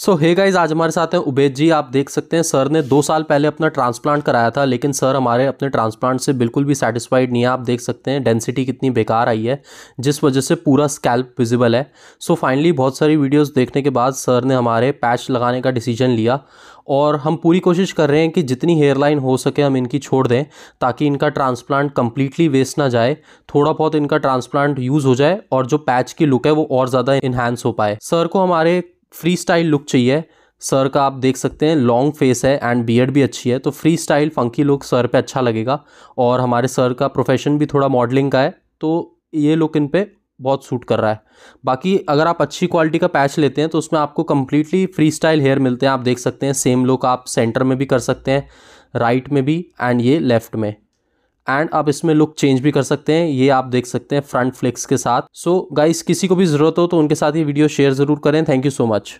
सो hey guys आज हमारे साथ हैं उबेद जी आप देख सकते हैं सर ने दो साल पहले अपना ट्रांसप्लांट कराया था लेकिन सर हमारे अपने ट्रांसप्लांट से बिल्कुल भी सेटिस्फाइड नहीं है आप देख सकते हैं डेंसिटी कितनी बेकार आई है जिस वजह से पूरा स्कैल्प विजिबल है सो so, फाइनली बहुत सारी वीडियोस देखने के बाद सर ने हमारे पैच लगाने का डिसीजन लिया और हम पूरी कोशिश कर रहे हैं कि जितनी हेयरलाइन हो सके हम इनकी छोड़ दें ताकि इनका ट्रांसप्लांट कम्प्लीटली वेस्ट ना जाए थोड़ा बहुत इनका ट्रांसप्लांट यूज़ हो जाए और जो पैच की लुक है वो और ज़्यादा इन्हांस हो पाए सर को हमारे फ्री स्टाइल लुक चाहिए सर का आप देख सकते हैं लॉन्ग फेस है एंड बियर्ड भी अच्छी है तो free style funky look sir पे अच्छा लगेगा और हमारे सर का प्रोफेशन भी थोड़ा मॉडलिंग का है तो ये लुक इन पर बहुत सूट कर रहा है बाकी अगर आप अच्छी क्वालिटी का पैच लेते हैं तो उसमें आपको कम्प्लीटली फ्री स्टाइल हेयर मिलते हैं आप देख सकते हैं सेम लुक आप सेंटर में भी कर सकते हैं राइट में भी एंड ये लेफ्ट में एंड आप इसमें लुक चेंज भी कर सकते हैं ये आप देख सकते हैं फ्रंट फ्लेक्स के साथ सो so, गाइस किसी को भी जरूरत हो तो उनके साथ ये वीडियो शेयर जरूर करें थैंक यू सो मच